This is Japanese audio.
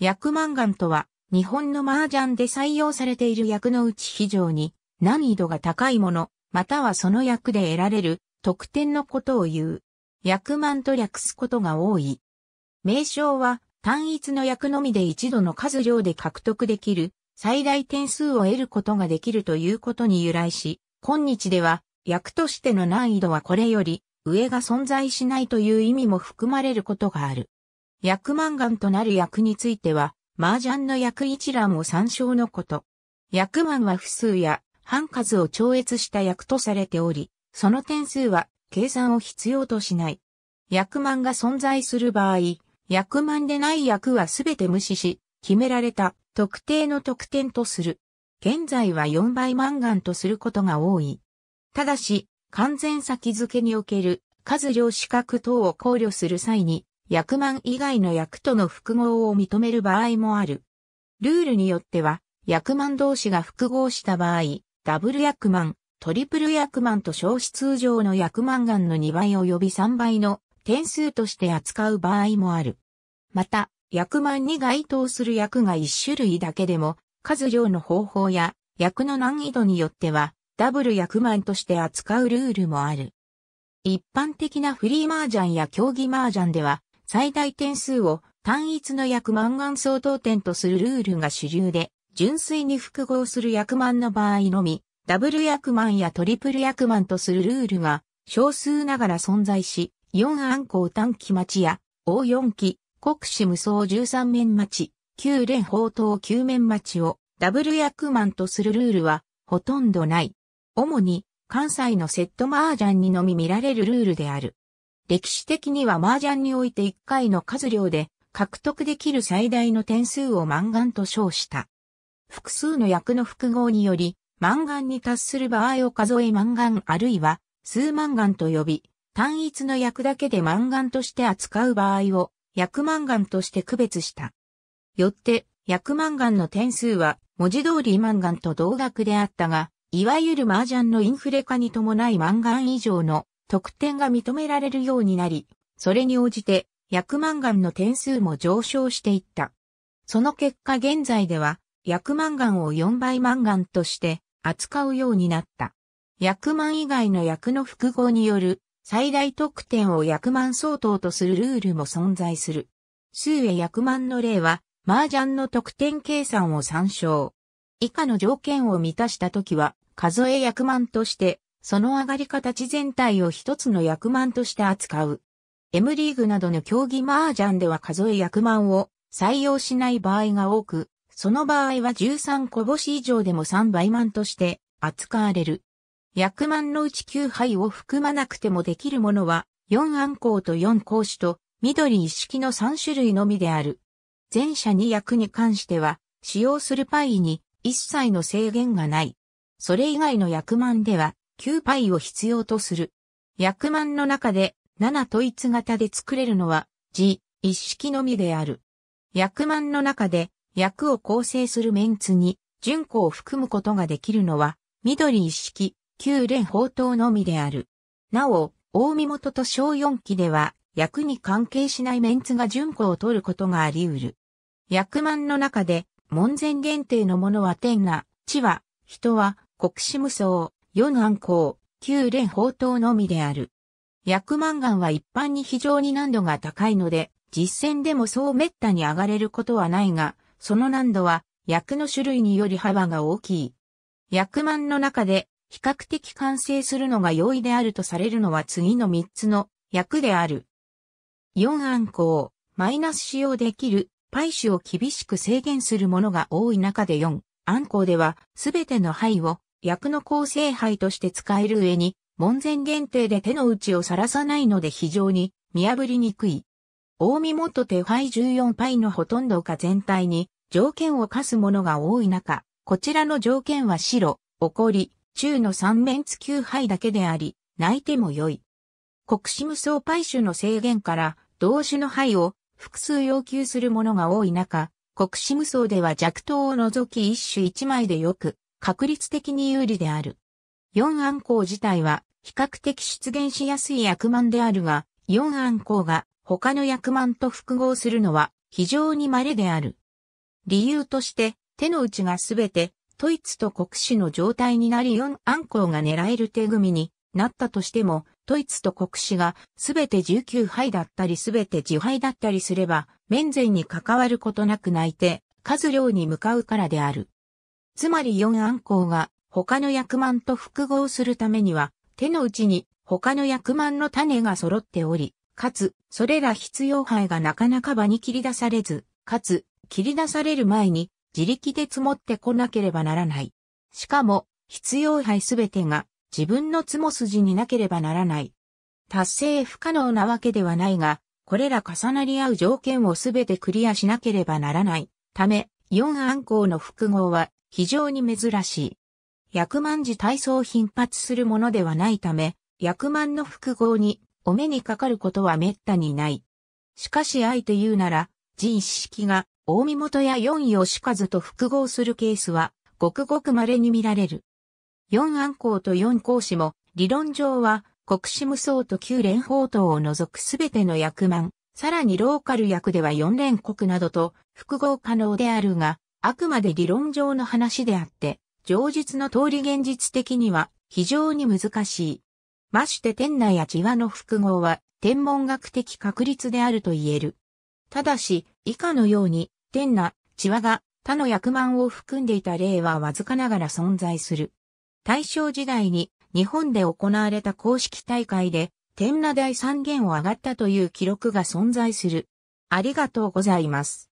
薬満願とは、日本の麻雀で採用されている薬のうち非常に難易度が高いもの、またはその薬で得られる特典のことを言う。薬満と略すことが多い。名称は単一の薬のみで一度の数量で獲得できる最大点数を得ることができるということに由来し、今日では薬としての難易度はこれより上が存在しないという意味も含まれることがある。薬満願となる役については、麻雀の役一覧を参照のこと。薬満は複数や半数を超越した役とされており、その点数は計算を必要としない。薬満が存在する場合、薬満でない役はすべて無視し、決められた特定の得点とする。現在は4倍満願とすることが多い。ただし、完全先付けにおける数量資格等を考慮する際に、役満以外の役との複合を認める場合もある。ルールによっては、役満同士が複合した場合、ダブル役満、トリプル役満と消費通常の役満眼の2倍及び3倍の点数として扱う場合もある。また、役満に該当する役が1種類だけでも、数量の方法や役の難易度によっては、ダブル役満として扱うルールもある。一般的なフリーマージャンや競技マージャンでは、最大点数を単一の約満願相当点とするルールが主流で、純粋に複合する役満の場合のみ、ダブル役満やトリプル役満とするルールが少数ながら存在し、4暗光短期待ちや、o 4期、国士無双13面待ち、9連砲塔9面待ちをダブル役満とするルールはほとんどない。主に関西のセット麻雀にのみ見られるルールである。歴史的には麻雀において1回の数量で獲得できる最大の点数を満願と称した。複数の役の複合により、満願に達する場合を数え満願あるいは数満願と呼び、単一の役だけで満願として扱う場合を役満願として区別した。よって、役満願の点数は文字通り満願と同額であったが、いわゆる麻雀のインフレ化に伴い満願以上の得点が認められるようになり、それに応じて、薬満岩の点数も上昇していった。その結果現在では、薬満岩を4倍満岩として扱うようになった。薬満以外の薬の複合による最大得点を薬満相当とするルールも存在する。数へ薬満の例は、麻雀の得点計算を参照。以下の条件を満たしたときは、数え役満としてその上がり形全体を一つの役満として扱う。M リーグなどの競技麻雀では数え役満を採用しない場合が多く、その場合は13個星以上でも3倍満として扱われる。役満のうち9杯を含まなくてもできるものは、4暗光と4光子と、緑一式の3種類のみである。前者2役に関しては、使用するパイに一切の制限がない。それ以外の役満では、9パイを必要とする。薬満の中で7統一型で作れるのは、G、一式のみである。薬満の中で薬を構成するメンツに、純子を含むことができるのは、緑一式、旧連宝刀のみである。なお、大見元と小四期では、役に関係しないメンツが純子を取ることがあり得る。役満の中で、門前限定のものは天な、地は、人は、国士無双、四暗光、九連砲塔のみである。薬万岩は一般に非常に難度が高いので、実戦でもそう滅多に上がれることはないが、その難度は薬の種類により幅が大きい。薬万の中で比較的完成するのが容易であるとされるのは次の3つの薬である。4暗光、マイナス使用できる、パイ種を厳しく制限するものが多い中で4暗光では、すべての灰を薬の構成杯として使える上に、門前限定で手の内をさらさないので非常に見破りにくい。大見元手杯14杯のほとんどが全体に条件を課すものが多い中、こちらの条件は白、怒り、中の三面付9杯だけであり、泣いても良い。国士無双パイ種の制限から、同種の杯を複数要求するものが多い中、国士無双では弱糖を除き一種一枚でよく確率的に有利である。四暗光自体は比較的出現しやすい薬満であるが、四暗光が他の薬満と複合するのは非常に稀である。理由として、手の内がすべて、トイツと国死の状態になり四暗光が狙える手組になったとしても、トイツと国死がすべて19杯だったりすべて自敗だったりすれば、面前に関わることなく泣いて、数量に向かうからである。つまり4暗号が他の役満と複合するためには、手の内に他の役満の種が揃っており、かつ、それら必要牌がなかなか場に切り出されず、かつ、切り出される前に自力で積もってこなければならない。しかも、必要牌すべてが自分の積も筋になければならない。達成不可能なわけではないが、これら重なり合う条件をすべてクリアしなければならない。ため、4暗号の複合は非常に珍しい。薬満寺体操頻発するものではないため、薬満の複合にお目にかかることは滅多にない。しかし愛と言うなら、人意式が大見元や四位義和と複合するケースは、ごくごく稀に見られる。四暗公と四公子も、理論上は、国士無双と旧連法等を除くすべての役満、さらにローカル役では四連国などと複合可能であるが、あくまで理論上の話であって、上述の通り現実的には非常に難しい。まして天内や地和の複合は天文学的確率であると言える。ただし、以下のように、天那、地和が他の役満を含んでいた例はわずかながら存在する。大正時代に日本で行われた公式大会で天那大三元を上がったという記録が存在する。ありがとうございます。